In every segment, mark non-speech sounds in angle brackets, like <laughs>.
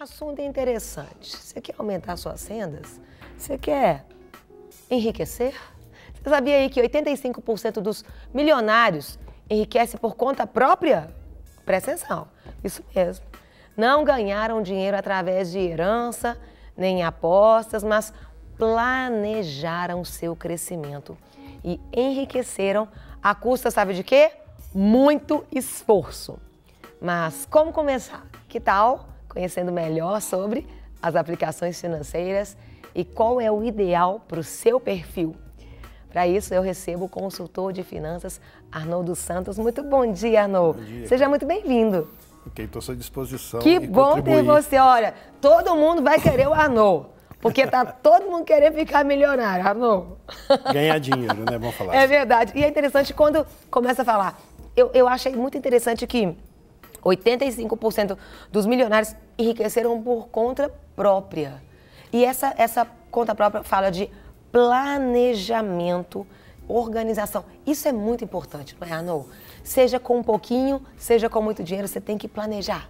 Assunto é interessante. Você quer aumentar suas rendas? Você quer enriquecer? Você sabia aí que 85% dos milionários enriquecem por conta própria? Presta atenção, isso mesmo. Não ganharam dinheiro através de herança, nem apostas, mas planejaram seu crescimento e enriqueceram à custa, sabe de quê? Muito esforço. Mas como começar? Que tal conhecendo melhor sobre as aplicações financeiras e qual é o ideal para o seu perfil. Para isso, eu recebo o consultor de finanças Arnoldo Santos. Muito bom dia, Arnoldo. Seja muito bem-vindo. Ok, estou à sua disposição. Que bom contribuir. ter você. Olha, todo mundo vai querer o Arnoldo. Porque tá <laughs> todo mundo querendo ficar milionário, Arnoldo. Ganhar dinheiro, né? Vamos falar. É verdade. E é interessante quando começa a falar. Eu, eu achei muito interessante que 85% dos milionários enriqueceram por conta própria. E essa, essa conta própria fala de planejamento, organização. Isso é muito importante, não é, Anou? Seja com um pouquinho, seja com muito dinheiro, você tem que planejar.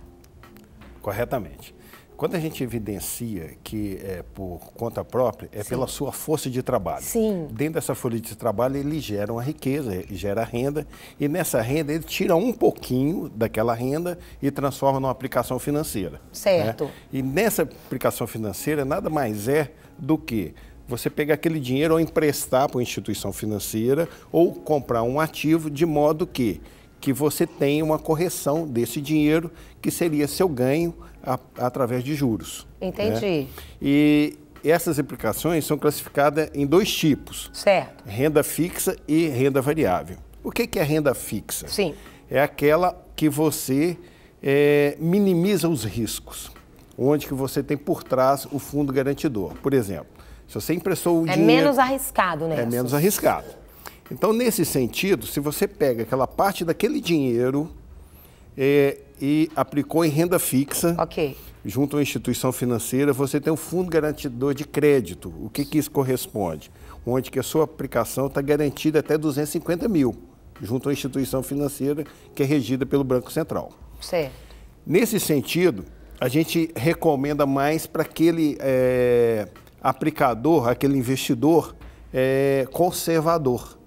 Corretamente. Quando a gente evidencia que é por conta própria, é Sim. pela sua força de trabalho. Sim. Dentro dessa folha de trabalho, ele gera uma riqueza, gera renda, e nessa renda ele tira um pouquinho daquela renda e transforma numa aplicação financeira. Né? Certo. Né? E nessa aplicação financeira, nada mais é do que você pegar aquele dinheiro ou emprestar para uma instituição financeira ou comprar um ativo de modo que que você tenha uma correção desse dinheiro que seria seu ganho a, através de juros. Né? Entendi. Né? E essas implicações são classificadas em dois tipos. Certo. Renda fixa e renda variável. O que, que é renda fixa? Sim. É aquela que você é, minimiza os riscos, onde que você tem por trás o fundo garantidor. Por exemplo, se você emprestou o é dinheiro... É menos arriscado, né? É menos arriscado. Então, nesse sentido, se você pega aquela parte daquele dinheiro é, e aplicou em renda fixa. Ok. Junto à instituição financeira, você tem um fundo garantidor de crédito. O que, que isso corresponde? Onde que a sua aplicação está garantida até 250 mil, junto à instituição financeira que é regida pelo Banco Central. Certo. Nesse sentido, a gente recomenda mais para aquele é, aplicador, aquele investidor é, conservador,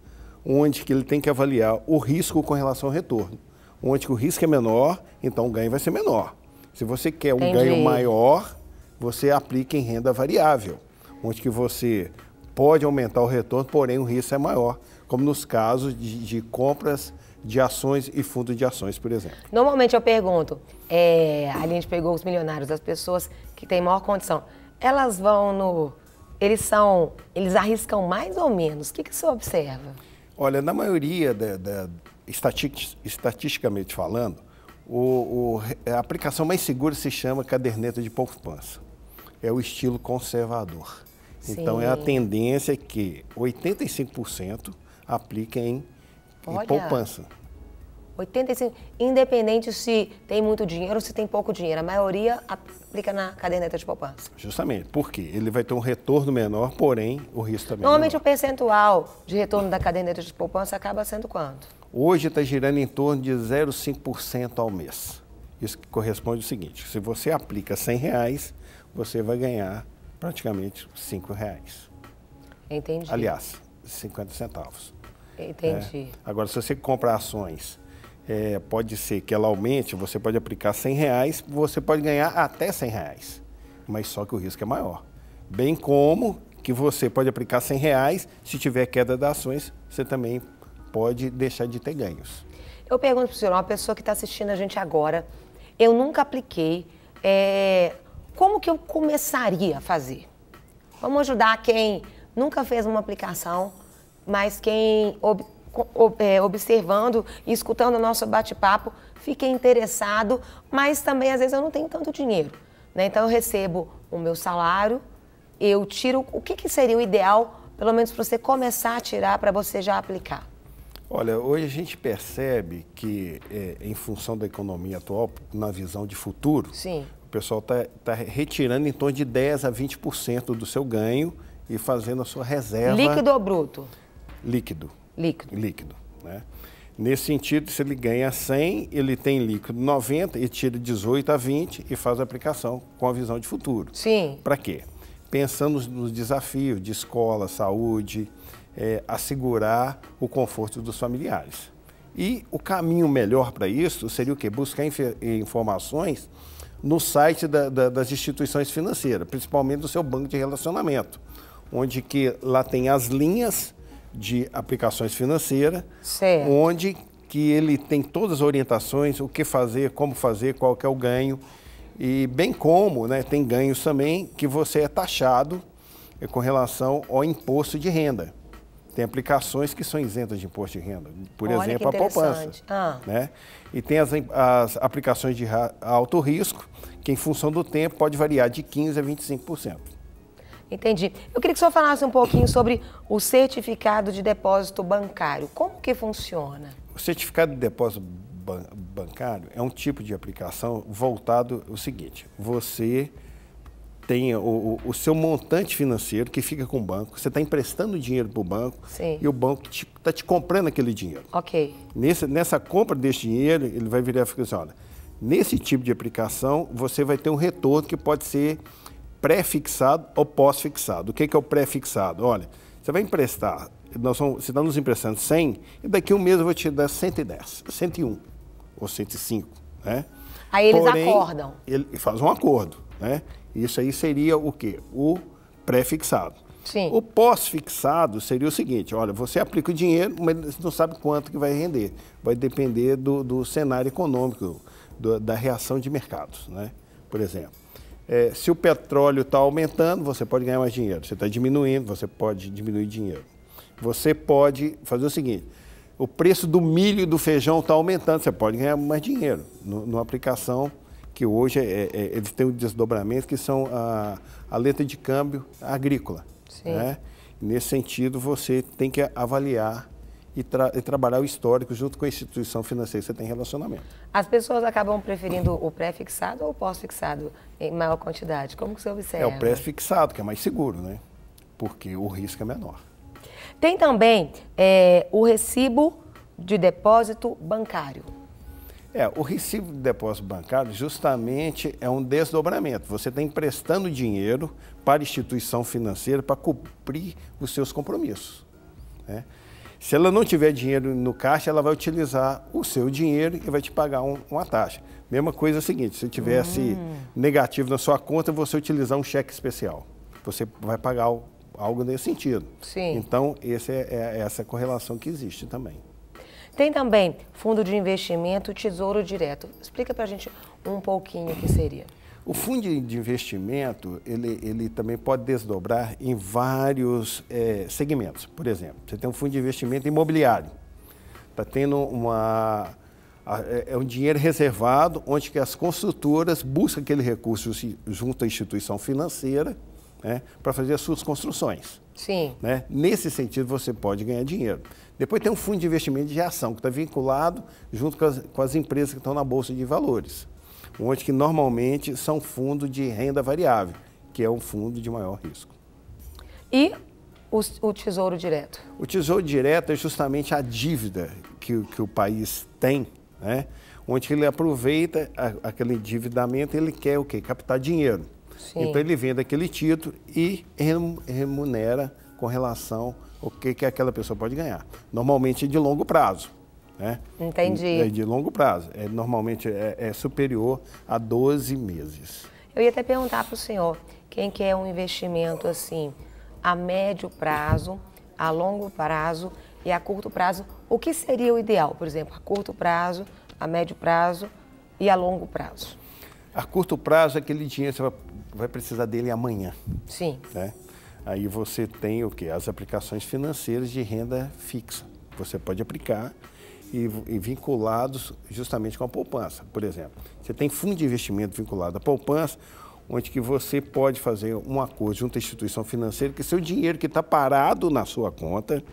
onde que ele tem que avaliar o risco com relação ao retorno onde o risco é menor, então o ganho vai ser menor. Se você quer um Entendi. ganho maior, você aplica em renda variável, onde que você pode aumentar o retorno, porém o risco é maior, como nos casos de, de compras de ações e fundos de ações, por exemplo. Normalmente eu pergunto, é, a gente pegou os milionários, as pessoas que têm maior condição, elas vão no... Eles são... Eles arriscam mais ou menos? O que, que você observa? Olha, na maioria da, da, estatisticamente falando, o, o, a aplicação mais segura se chama caderneta de poupança. É o estilo conservador. Sim. Então, é a tendência que 85% aplica em, em poupança. 85, independente se tem muito dinheiro ou se tem pouco dinheiro, a maioria aplica na caderneta de poupança. Justamente, porque ele vai ter um retorno menor, porém o risco também. É Normalmente menor. o percentual de retorno da caderneta de poupança acaba sendo quanto? Hoje está girando em torno de 0,5% ao mês. Isso que corresponde ao seguinte: se você aplica 100 reais, você vai ganhar praticamente 5 reais. Entendi. Aliás, 50 centavos. Entendi. É. Agora, se você compra ações, é, pode ser que ela aumente, você pode aplicar 100 reais, você pode ganhar até 100 reais. Mas só que o risco é maior. Bem como que você pode aplicar 100 reais, se tiver queda das ações, você também pode deixar de ter ganhos. Eu pergunto para o senhor, uma pessoa que está assistindo a gente agora, eu nunca apliquei, é, como que eu começaria a fazer? Vamos ajudar quem nunca fez uma aplicação, mas quem ob, ob, é, observando e escutando o nosso bate-papo fica interessado, mas também às vezes eu não tenho tanto dinheiro. Né? Então eu recebo o meu salário, eu tiro o que, que seria o ideal, pelo menos para você começar a tirar, para você já aplicar? Olha, hoje a gente percebe que, é, em função da economia atual, na visão de futuro, Sim. o pessoal está tá retirando em torno de 10% a 20% do seu ganho e fazendo a sua reserva. Líquido ou bruto? Líquido. Líquido. Líquido. Né? Nesse sentido, se ele ganha 100, ele tem líquido 90 e tira 18 a 20 e faz a aplicação com a visão de futuro. Sim. Para quê? Pensando nos desafios de escola, saúde, é, assegurar o conforto dos familiares. E o caminho melhor para isso seria o quê? Buscar inf eh, informações no site da, da, das instituições financeiras, principalmente do seu banco de relacionamento, onde que lá tem as linhas de aplicações financeiras, certo. onde que ele tem todas as orientações, o que fazer, como fazer, qual que é o ganho. E bem como né, tem ganhos também que você é taxado eh, com relação ao imposto de renda. Tem aplicações que são isentas de imposto de renda, por Olha exemplo, a poupança. Ah. Né? E tem as, as aplicações de alto risco, que em função do tempo pode variar de 15% a 25%. Entendi. Eu queria que o senhor falasse um pouquinho sobre o certificado de depósito bancário. Como que funciona? O certificado de depósito bancário é um tipo de aplicação voltado ao seguinte: você tem o, o, seu montante financeiro que fica com o banco, você está emprestando dinheiro para o banco Sim. e o banco está te, tá te, comprando aquele dinheiro. Ok. Nesse, nessa compra desse dinheiro, ele vai virar e assim, olha, nesse tipo de aplicação você vai ter um retorno que pode ser pré-fixado ou pós-fixado. O que, que é o pré-fixado? Olha, você vai emprestar, nós vamos, você está nos emprestando 100 e daqui um mês eu vou te dar 110, 101 ou 105, né? Aí eles Porém, acordam. Ele faz um acordo, né? Isso aí seria o quê? O pré-fixado. Sim. O pós-fixado seria o seguinte, olha, você aplica o dinheiro, mas não sabe quanto que vai render. Vai depender do, do cenário econômico, do, da reação de mercados, né? Por exemplo, é, se o petróleo está aumentando, você pode ganhar mais dinheiro. Se está diminuindo, você pode diminuir dinheiro. Você pode fazer o seguinte, o preço do milho e do feijão está aumentando, você pode ganhar mais dinheiro numa aplicação que hoje é, é, eles têm um desdobramento que são a, a letra de câmbio agrícola. Né? Nesse sentido, você tem que avaliar e, tra e, trabalhar o histórico junto com a instituição financeira que você tem relacionamento. As pessoas acabam preferindo o pré-fixado ou o pós-fixado em maior quantidade? Como que você observa? É o pré-fixado, que é mais seguro, né? Porque o risco é menor. Tem também é, o recibo de depósito bancário. É, o recibo de depósito bancário justamente é um desdobramento. Você está emprestando dinheiro para a instituição financeira para cumprir os seus compromissos. Né? Se ela não tiver dinheiro no caixa, ela vai utilizar o seu dinheiro e vai te pagar um, uma taxa. Mesma coisa é seguinte, se tivesse hum. negativo na sua conta, você utilizar um cheque especial. Você vai pagar algo nesse sentido. Sim. Então, é, é essa correlação que existe também. Tem também fundo de investimento Tesouro Direto. Explica para a gente um pouquinho o que seria. O fundo de investimento, ele, ele também pode desdobrar em vários é, segmentos. Por exemplo, você tem um fundo de investimento imobiliário. Está tendo uma... É, é um dinheiro reservado, onde que as construtoras buscam aquele recurso junto à instituição financeira né, para fazer as suas construções. Sim. Né? Nesse sentido, você pode ganhar dinheiro. Depois tem um fundo de investimento de ação, que está vinculado junto com as, com as, empresas que estão na Bolsa de Valores, onde que normalmente são fundos de renda variável, que é um fundo de maior risco. E o, o Tesouro Direto? O Tesouro Direto é justamente a dívida que, que o país tem, né? onde ele aproveita a, aquele endividamento ele quer o quê? Captar dinheiro. Sim. Então ele vende aquele título e remunera com relação ao que, que aquela pessoa pode ganhar. Normalmente é de longo prazo. Né? Entendi. É de longo prazo. É, normalmente é, é superior a 12 meses. Eu ia até perguntar para o senhor, quem quer é um investimento assim, a médio prazo, a longo prazo e a curto prazo, o que seria o ideal, por exemplo, a curto prazo, a médio prazo e a longo prazo? A curto prazo, aquele é dinheiro você vai, precisar dele amanhã. Sim. Né? Aí você tem o que? As aplicações financeiras de renda fixa. Você pode aplicar e, e vinculados justamente com a poupança. Por exemplo, você tem fundo de investimento vinculado à poupança, onde que você pode fazer um acordo junto à instituição financeira que seu dinheiro que está parado na sua conta,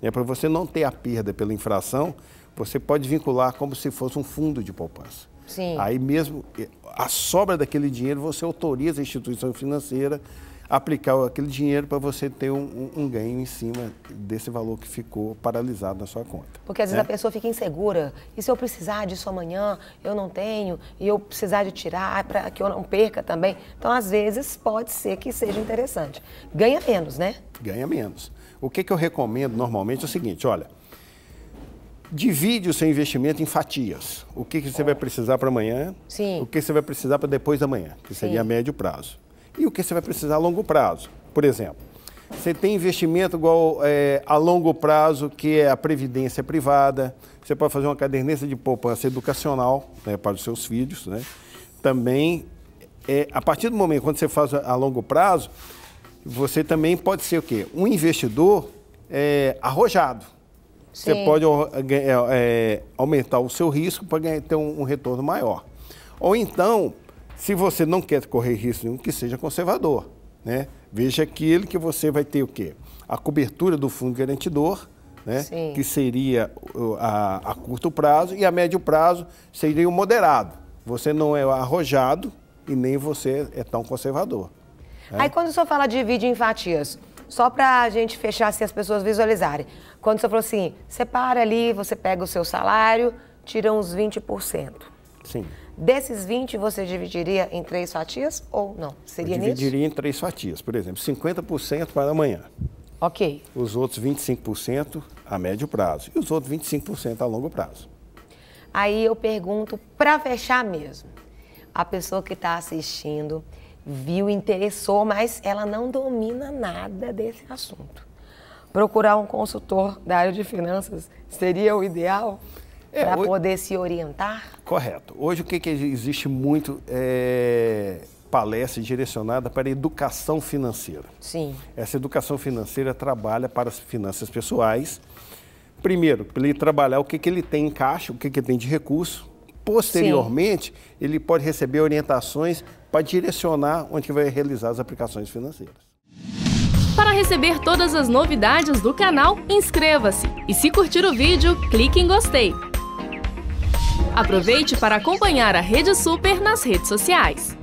né, para você não ter a perda pela infração, você pode vincular como se fosse um fundo de poupança. Sim. Aí mesmo a sobra daquele dinheiro você autoriza a instituição financeira a aplicar aquele dinheiro para você ter um, um, um, ganho em cima desse valor que ficou paralisado na sua conta. Porque às vezes a né? pessoa fica insegura. E se eu precisar disso amanhã, eu não tenho, e eu precisar de tirar é para que eu não perca também. Então, às vezes, pode ser que seja interessante. Ganha menos, né? Ganha menos. O que, que eu recomendo normalmente é o seguinte: olha, divide o seu investimento em fatias. O que, que você vai precisar para amanhã, Sim. o que você vai precisar para depois da manhã, que seria a médio prazo. E o que você vai precisar a longo prazo. Por exemplo, você tem investimento igual é, a longo prazo, que é a previdência privada, você pode fazer uma caderneta de poupança educacional né, para os seus filhos. Né? Também, é, a partir do momento quando você faz a longo prazo, você também pode ser o quê? Um investidor é, arrojado você pode é, aumentar o seu risco para ter um, um retorno maior. Ou então, se você não quer correr risco nenhum, que seja conservador. Né? Veja aquele que você vai ter o quê? A cobertura do fundo garantidor, né? que seria a, a, curto prazo, e a médio prazo seria o moderado. Você não é arrojado e nem você é tão conservador. Né? Aí quando o senhor fala de dividir em fatias, só para a gente fechar assim, as pessoas visualizarem. Quando você falou assim, separa ali, você pega o seu salário, tira uns 20%. Sim. Desses 20, você dividiria em três fatias ou não? Seria Eu dividiria nisso? em três fatias. Por exemplo, 50% para amanhã. Ok. Os outros 25% a médio prazo e os outros 25% a longo prazo. Aí eu pergunto, para fechar mesmo, a pessoa que está assistindo, viu, interessou, mas ela não domina nada desse assunto. Procurar um consultor da área de finanças seria o ideal é, para hoje... poder se orientar? Correto. Hoje o que, que existe muito é palestra direcionada para educação financeira. Sim. Essa educação financeira trabalha para as finanças pessoais. Primeiro, para ele trabalhar o que, que ele tem em caixa, o que, que ele tem de recurso. Posteriormente, Sim. ele pode receber orientações para direcionar onde vai realizar as aplicações financeiras. Para receber todas as novidades do canal, inscreva-se e se curtir o vídeo, clique em gostei. Aproveite para acompanhar a Rede Super nas redes sociais.